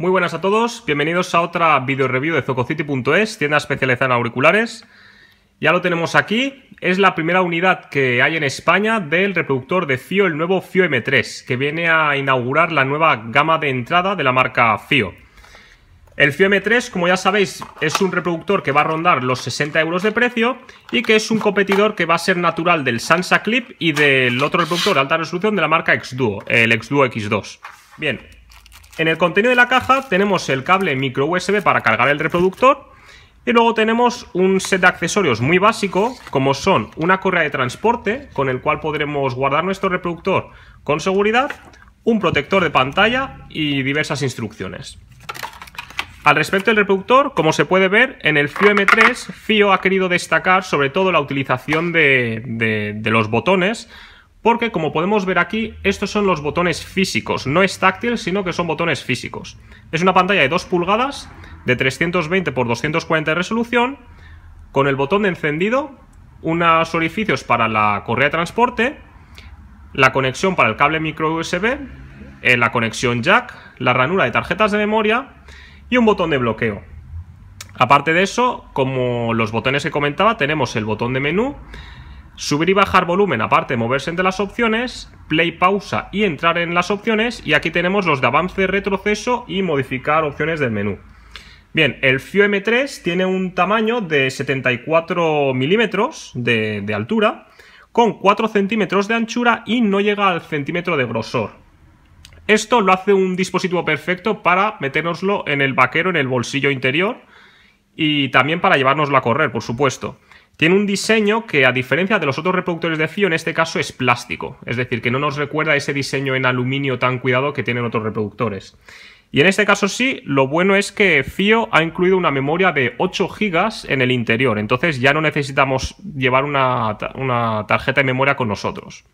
Muy buenas a todos, bienvenidos a otra video review de Zococity.es, tienda especializada en auriculares. Ya lo tenemos aquí, es la primera unidad que hay en España del reproductor de FIO, el nuevo FIO M3, que viene a inaugurar la nueva gama de entrada de la marca FIO. El FIO M3, como ya sabéis, es un reproductor que va a rondar los 60 euros de precio y que es un competidor que va a ser natural del Sansa Clip y del otro reproductor de alta resolución de la marca x Xduo, el Xduo X2. Bien, en el contenido de la caja tenemos el cable micro USB para cargar el reproductor y luego tenemos un set de accesorios muy básico como son una correa de transporte con el cual podremos guardar nuestro reproductor con seguridad, un protector de pantalla y diversas instrucciones. Al respecto del reproductor, como se puede ver, en el FIO M3, FIO ha querido destacar sobre todo la utilización de, de los botones porque como podemos ver aquí, estos son los botones físicos, no es táctil, sino que son botones físicos. Es una pantalla de 2 pulgadas, de 320 x 240 de resolución, con el botón de encendido, unos orificios para la correa de transporte, la conexión para el cable micro USB, eh, la conexión jack, la ranura de tarjetas de memoria y un botón de bloqueo. Aparte de eso, como los botones que comentaba, tenemos el botón de menú, subir y bajar volumen, aparte moverse entre las opciones, play, pausa y entrar en las opciones, y aquí tenemos los de avance, retroceso y modificar opciones del menú. Bien, el FIO M3 tiene un tamaño de 74 milímetros de, altura, con 4 centímetros de anchura y no llega al centímetro de grosor. Esto lo hace un dispositivo perfecto para meternoslo en el vaquero, en el bolsillo interior, y también para llevárnoslo a correr, por supuesto. Tiene un diseño que, a diferencia de los otros reproductores de FIO, en este caso es plástico. Es decir, que no nos recuerda ese diseño en aluminio tan cuidado que tienen otros reproductores. Y en este caso sí, lo bueno es que FIO ha incluido una memoria de 8 GB en el interior, entonces ya no necesitamos llevar una, tarjeta de memoria con nosotros.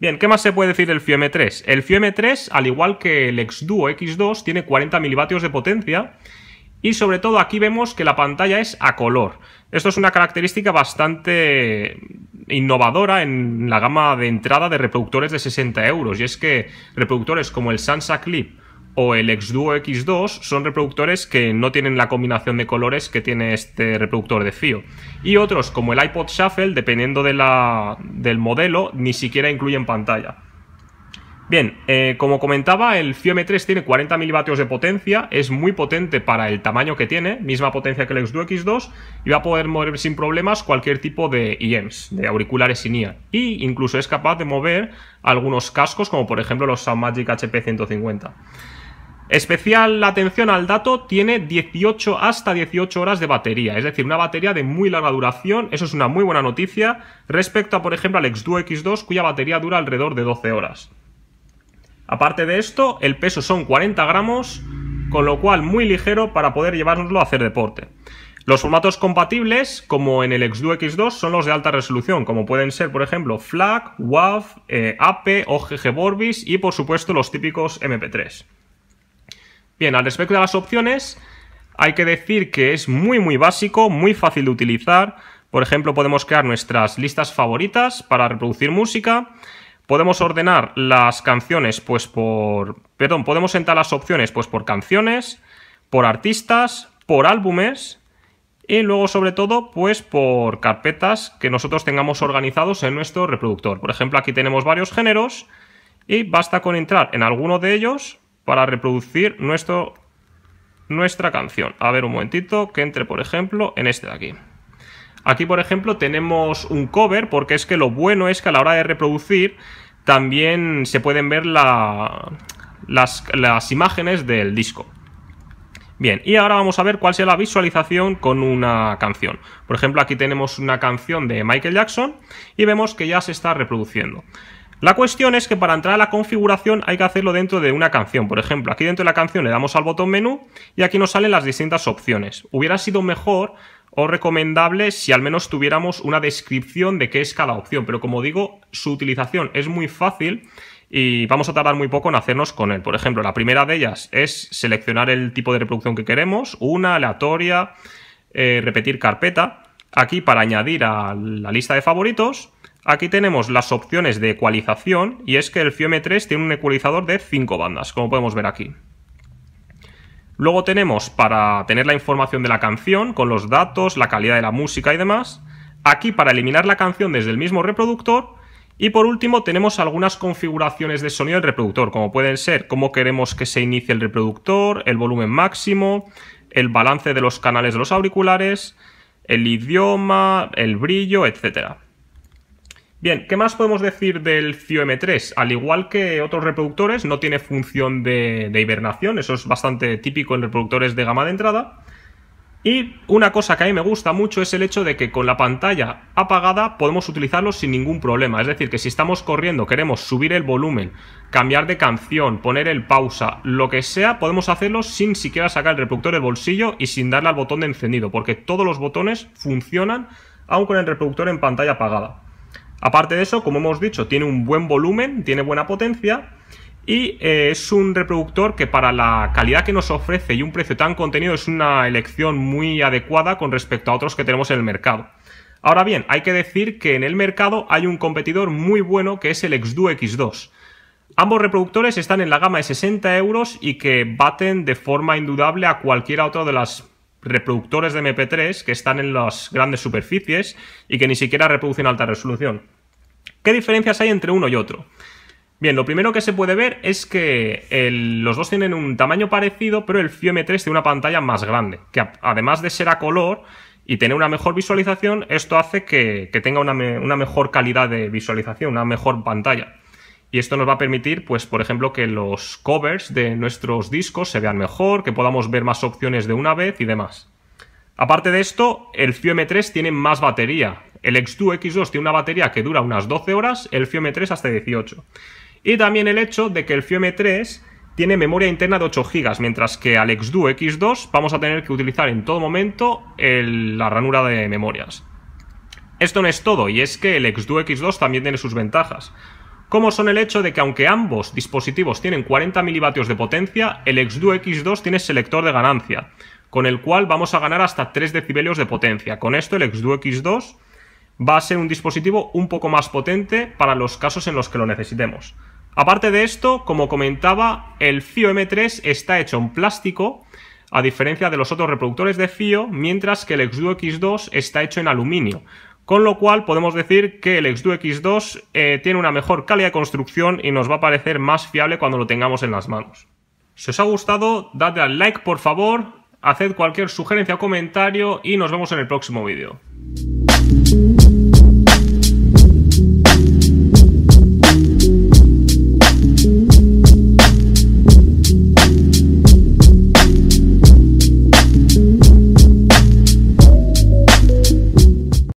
Bien, ¿qué más se puede decir del FIO M3? El FIO M3, al igual que el X Duo X2, tiene 40 mW de potencia y sobre todo aquí vemos que la pantalla es a color. Esto es una característica bastante innovadora en la gama de entrada de reproductores de 60 euros. Y es que reproductores como el Sansa Clip o el X-Duo X2 son reproductores que no tienen la combinación de colores que tiene este reproductor de FIO. Y otros como el iPod Shuffle, dependiendo del modelo, ni siquiera incluyen pantalla. Bien, eh, como comentaba, el Fio M3 tiene 40 mW de potencia, es muy potente para el tamaño que tiene, misma potencia que el X2 X2, y va a poder mover sin problemas cualquier tipo de IEMs, de auriculares sin IA. Y incluso es capaz de mover algunos cascos, como por ejemplo los Soundmagic HP150. Especial atención al dato, tiene 18 hasta 18 horas de batería, es decir, una batería de muy larga duración, eso es una muy buena noticia, respecto a por ejemplo al X2 X2 cuya batería dura alrededor de 12 horas. Aparte de esto, el peso son 40 gramos, con lo cual muy ligero para poder llevárnoslo a hacer deporte. Los formatos compatibles, como en el X2 X2, son los de alta resolución, como pueden ser, por ejemplo, FLAC, WAV, AP, eh, OGG Borbis y, por supuesto, los típicos MP3. Bien, al respecto de las opciones, hay que decir que es muy, muy básico, muy fácil de utilizar. Por ejemplo, podemos crear nuestras listas favoritas para reproducir música. Podemos ordenar las canciones, pues por. Perdón, podemos entrar las opciones, pues por canciones, por artistas, por álbumes y luego, sobre todo, pues por carpetas que nosotros tengamos organizados en nuestro reproductor. Por ejemplo, aquí tenemos varios géneros y basta con entrar en alguno de ellos para reproducir nuestra canción. A ver un momentito que entre, por ejemplo, en este de aquí. Aquí, por ejemplo, tenemos un cover, porque es que lo bueno es que a la hora de reproducir también se pueden ver las, imágenes del disco. Bien, y ahora vamos a ver cuál sea la visualización con una canción. Por ejemplo, aquí tenemos una canción de Michael Jackson y vemos que ya se está reproduciendo. La cuestión es que para entrar a la configuración hay que hacerlo dentro de una canción. Por ejemplo, aquí dentro de la canción le damos al botón menú y aquí nos salen las distintas opciones. Hubiera sido mejor o recomendable si al menos tuviéramos una descripción de qué es cada opción. Pero como digo, su utilización es muy fácil y vamos a tardar muy poco en hacernos con él. Por ejemplo, la primera de ellas es seleccionar el tipo de reproducción que queremos, una aleatoria, eh, repetir carpeta. Aquí para añadir a la lista de favoritos, aquí tenemos las opciones de ecualización y es que el FIOM3 tiene un ecualizador de 5 bandas, como podemos ver aquí. Luego tenemos para tener la información de la canción, con los datos, la calidad de la música y demás. Aquí para eliminar la canción desde el mismo reproductor. Y por último tenemos algunas configuraciones de sonido del reproductor, como pueden ser cómo queremos que se inicie el reproductor, el volumen máximo, el balance de los canales de los auriculares, el idioma, el brillo, etcétera. Bien, ¿qué más podemos decir del CIO m 3 Al igual que otros reproductores, no tiene función de, de, hibernación, eso es bastante típico en reproductores de gama de entrada. Y una cosa que a mí me gusta mucho es el hecho de que con la pantalla apagada podemos utilizarlo sin ningún problema. Es decir, que si estamos corriendo, queremos subir el volumen, cambiar de canción, poner el pausa, lo que sea, podemos hacerlo sin siquiera sacar el reproductor del bolsillo y sin darle al botón de encendido, porque todos los botones funcionan aún con el reproductor en pantalla apagada. Aparte de eso, como hemos dicho, tiene un buen volumen, tiene buena potencia y eh, es un reproductor que para la calidad que nos ofrece y un precio tan contenido es una elección muy adecuada con respecto a otros que tenemos en el mercado. Ahora bien, hay que decir que en el mercado hay un competidor muy bueno que es el 2 X2. Ambos reproductores están en la gama de 60 euros y que baten de forma indudable a cualquiera otra de las reproductores de MP3 que están en las grandes superficies y que ni siquiera reproducen alta resolución. ¿Qué diferencias hay entre uno y otro? Bien, lo primero que se puede ver es que los dos tienen un tamaño parecido, pero el FIO M3 tiene una pantalla más grande, que además de ser a color y tener una mejor visualización, esto hace que, tenga una mejor calidad de visualización, una mejor pantalla. Y esto nos va a permitir, pues, por ejemplo, que los covers de nuestros discos se vean mejor, que podamos ver más opciones de una vez y demás. Aparte de esto, el FIO M3 tiene más batería. El X2 X2 tiene una batería que dura unas 12 horas, el FIO M3 hasta 18. Y también el hecho de que el FIO M3 tiene memoria interna de 8 GB, mientras que al X2 X2 vamos a tener que utilizar en todo momento la ranura de memorias. Esto no es todo, y es que el X2 X2 también tiene sus ventajas como son el hecho de que aunque ambos dispositivos tienen 40 mW de potencia, el 2 X2 tiene selector de ganancia, con el cual vamos a ganar hasta 3 decibelios de potencia. Con esto el 2 X2 va a ser un dispositivo un poco más potente para los casos en los que lo necesitemos. Aparte de esto, como comentaba, el FIO M3 está hecho en plástico, a diferencia de los otros reproductores de FIO, mientras que el 2 X2 está hecho en aluminio, con lo cual podemos decir que el X2 X2 eh, tiene una mejor calidad de construcción y nos va a parecer más fiable cuando lo tengamos en las manos. Si os ha gustado, dadle al like por favor, haced cualquier sugerencia o comentario y nos vemos en el próximo vídeo.